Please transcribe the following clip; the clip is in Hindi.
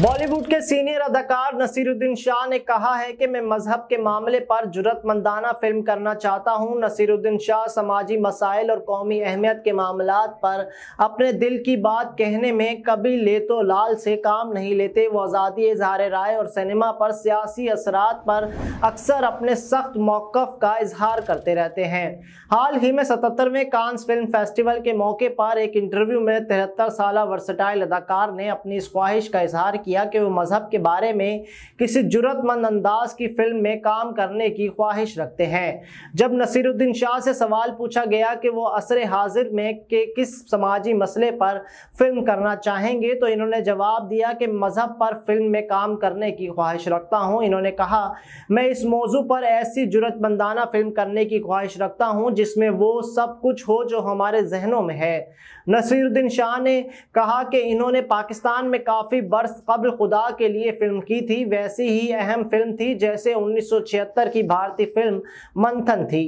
बॉलीवुड के सीनियर अदाकार नसीरुद्दीन शाह ने कहा है कि मैं मजहब के मामले पर जरूरतमंदाना फिल्म करना चाहता हूं। नसीरुद्दीन शाह समाजी मसाइल और कौमी अहमियत के मामला पर अपने दिल की बात कहने में कभी ले तो लाल से काम नहीं लेते वो आज़ादी इजहार राय और सिनेमा पर सियासी असरात पर अक्सर अपने सख्त मौक़ का इजहार करते रहते हैं हाल ही में सतहत्तरवें कांस फिल्म फेस्टिवल के मौके पर एक इंटरव्यू में तिहत्तर साल वर्सटाइल अदाकार ने अपनी इस ख्वाहिश का इजहार किया कि वो मज़हब के बारे में किसी जरूरतमंद अंदाज की फिल्म में काम करने की ख्वाहिश रखते हैं जब नसीरुद्दीन शाह से सवाल पूछा गया कि वो असर हाजिर में के किस समाजी मसले पर फिल्म करना चाहेंगे तो इन्होंने जवाब दिया कि मज़हब पर फिल्म में काम करने की ख्वाहिश रखता हूँ इन्होंने कहा मैं इस मौजू पर ऐसी जरूरतमंदाना फिल्म करने की ख्वाहिश रखता हूँ जिसमें वो सब कुछ हो जो हमारे जहनों में है नसीरुद्दीन शाह ने कहा कि इन्होंने पाकिस्तान में काफ़ी बरस कबल खुदा के लिए फिल्म की थी वैसी ही अहम फिल्म थी जैसे 1976 की भारतीय फिल्म मंथन थी